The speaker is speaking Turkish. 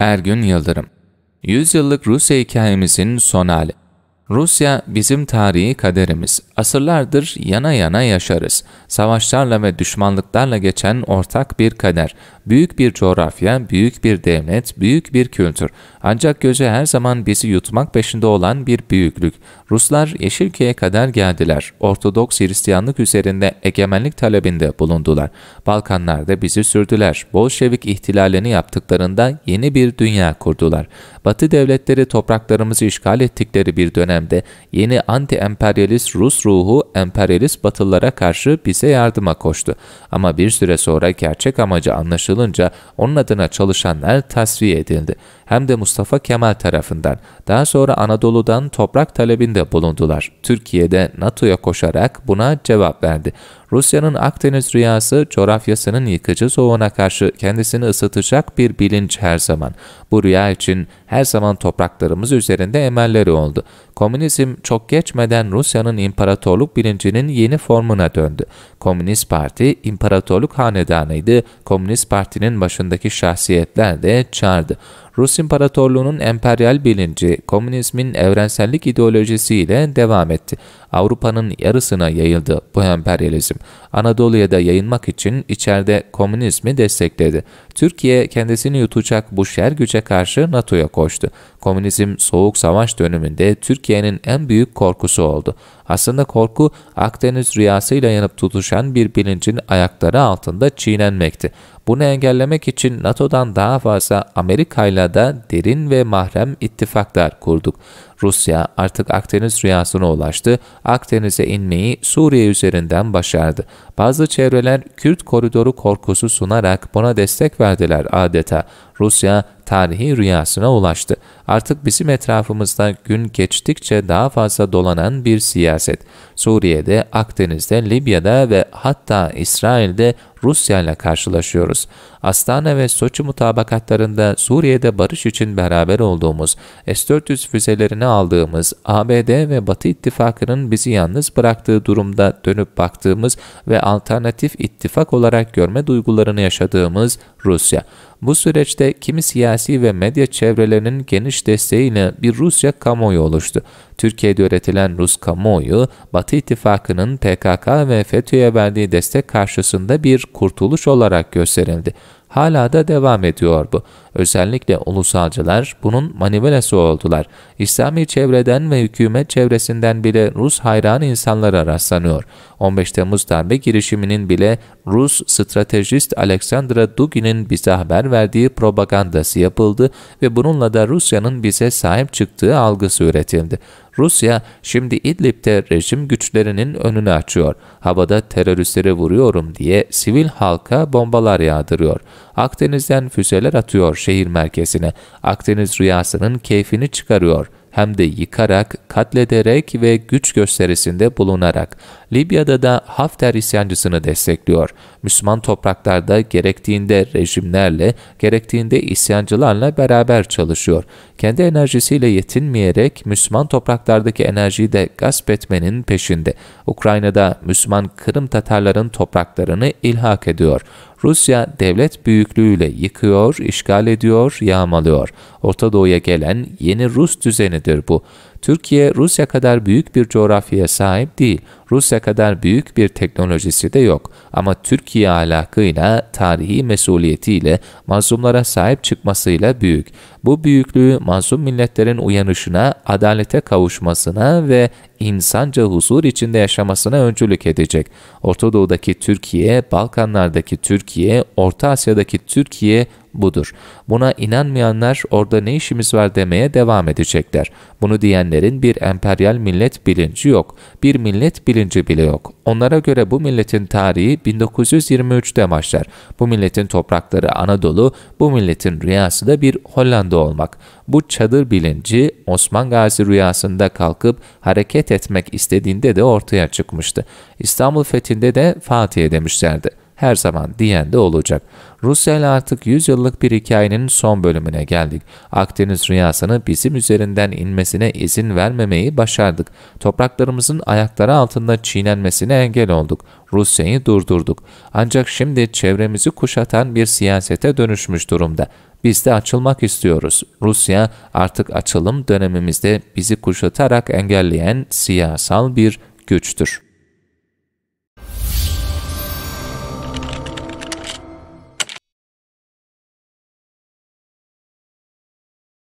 Ergün Yıldırım Yüzyıllık Rusya hikayemizin son hali. Rusya bizim tarihi kaderimiz. Asırlardır yana yana yaşarız. Savaşlarla ve düşmanlıklarla geçen ortak bir kader. Büyük bir coğrafya, büyük bir devlet, büyük bir kültür. Ancak göze her zaman bizi yutmak peşinde olan bir büyüklük. Ruslar Yeşilköy'e kadar geldiler. Ortodoks Hristiyanlık üzerinde egemenlik talebinde bulundular. Balkanlarda bizi sürdüler. Bolşevik ihtilalini yaptıklarında yeni bir dünya kurdular. Batı devletleri topraklarımızı işgal ettikleri bir dönemde yeni anti-emperyalist Rus ruhu emperyalist Batılılara karşı bize yardıma koştu. Ama bir süre sonra gerçek amacı anlaşıldı olunca onun adına çalışanlar tasfiye edildi hem de Mustafa Kemal tarafından, daha sonra Anadolu'dan toprak talebinde bulundular. Türkiye'de NATO'ya koşarak buna cevap verdi. Rusya'nın Akdeniz rüyası coğrafyasının yıkıcı soğuğuna karşı kendisini ısıtacak bir bilinç her zaman. Bu rüya için her zaman topraklarımız üzerinde emelleri oldu. Komünizm çok geçmeden Rusya'nın imparatorluk bilincinin yeni formuna döndü. Komünist Parti imparatorluk hanedanıydı, Komünist Parti'nin başındaki şahsiyetler de çardı. Rusya İmparatorluğu'nun emperyal bilinci, komünizmin evrensellik ideolojisiyle devam etti. Avrupa'nın yarısına yayıldı bu emperyalizm. Anadolu'ya da yayılmak için içeride komünizmi destekledi. Türkiye kendisini yutacak bu şer güce karşı NATO'ya koştu. Komünizm soğuk savaş döneminde Türkiye'nin en büyük korkusu oldu. Aslında korku Akdeniz rüyasıyla yanıp tutuşan bir bilincin ayakları altında çiğnenmekti. Bunu engellemek için NATO'dan daha fazla Amerika'yla da derin ve mahrem ittifaklar kurduk. Rusya artık Akdeniz rüyasına ulaştı, Akdeniz'e inmeyi Suriye üzerinden başardı. Bazı çevreler Kürt koridoru korkusu sunarak buna destek verdiler adeta. Rusya tarihi rüyasına ulaştı. Artık bizim etrafımızda gün geçtikçe daha fazla dolanan bir siyaset. Suriye'de, Akdeniz'de, Libya'da ve hatta İsrail'de Rusya ile karşılaşıyoruz. Astana ve Soçi mutabakatlarında Suriye'de barış için beraber olduğumuz, S-400 füzelerini aldığımız, ABD ve Batı ittifakının bizi yalnız bıraktığı durumda dönüp baktığımız ve alternatif ittifak olarak görme duygularını yaşadığımız Rusya. Bu süreçte kimi siyasi ve medya çevrelerinin geniş desteğiyle bir Rusya kamuoyu oluştu. Türkiye'de üretilen Rus kamuoyu, Batı İttifakı'nın PKK ve FETÖ'ye verdiği destek karşısında bir kurtuluş olarak gösterildi. Hala da devam ediyor bu. Özellikle ulusalcılar bunun manivelası oldular. İslami çevreden ve hükümet çevresinden bile Rus hayran insanlara rastlanıyor. 15 Temmuz darbe girişiminin bile Rus stratejist Alexandra Dugin'in bize haber verdiği propagandası yapıldı ve bununla da Rusya'nın bize sahip çıktığı algısı üretildi. Rusya şimdi İdlib'de rejim güçlerinin önünü açıyor. Havada teröristleri vuruyorum diye sivil halka bombalar yağdırıyor. Akdeniz'den füzeler atıyor şehir merkezine. Akdeniz rüyasının keyfini çıkarıyor.'' hem de yıkarak, katlederek ve güç gösterisinde bulunarak Libya'da da Hafter isyancısını destekliyor. Müslüman topraklarda gerektiğinde rejimlerle, gerektiğinde isyancılarla beraber çalışıyor. Kendi enerjisiyle yetinmeyerek Müslüman topraklardaki enerjiyi de gasp etmenin peşinde. Ukrayna'da Müslüman Kırım Tatarların topraklarını ilhak ediyor. Rusya devlet büyüklüğüyle yıkıyor, işgal ediyor, yağmalıyor. Orta Doğu'ya gelen yeni Rus düzenidir bu. Türkiye Rusya kadar büyük bir coğrafyaya sahip değil. Rusya kadar büyük bir teknolojisi de yok. Ama Türkiye alakıyla, tarihi mesuliyetiyle, mazlumlara sahip çıkmasıyla büyük. Bu büyüklüğü mazlum milletlerin uyanışına, adalete kavuşmasına ve insanca huzur içinde yaşamasına öncülük edecek. Orta Doğu'daki Türkiye, Balkanlardaki Türkiye, Orta Asya'daki Türkiye budur. Buna inanmayanlar orada ne işimiz var demeye devam edecekler. Bunu diyenlerin bir emperyal millet bilinci yok. Bir millet bilinci bile yok. Onlara göre bu milletin tarihi 1923'te başlar. Bu milletin toprakları Anadolu, bu milletin rüyası da bir Hollanda olmak. Bu çadır bilinci Osman Gazi rüyasında kalkıp hareket etmek istediğinde de ortaya çıkmıştı. İstanbul fethinde de Fatih'e demişlerdi her zaman diyen de olacak. Rusya ile artık 100 yıllık bir hikayenin son bölümüne geldik. Akdeniz rüyasını bizim üzerinden inmesine izin vermemeyi başardık. Topraklarımızın ayakları altında çiğnenmesine engel olduk. Rusya'yı durdurduk. Ancak şimdi çevremizi kuşatan bir siyasete dönüşmüş durumda. Biz de açılmak istiyoruz. Rusya artık açılım dönemimizde bizi kuşatarak engelleyen siyasal bir güçtür.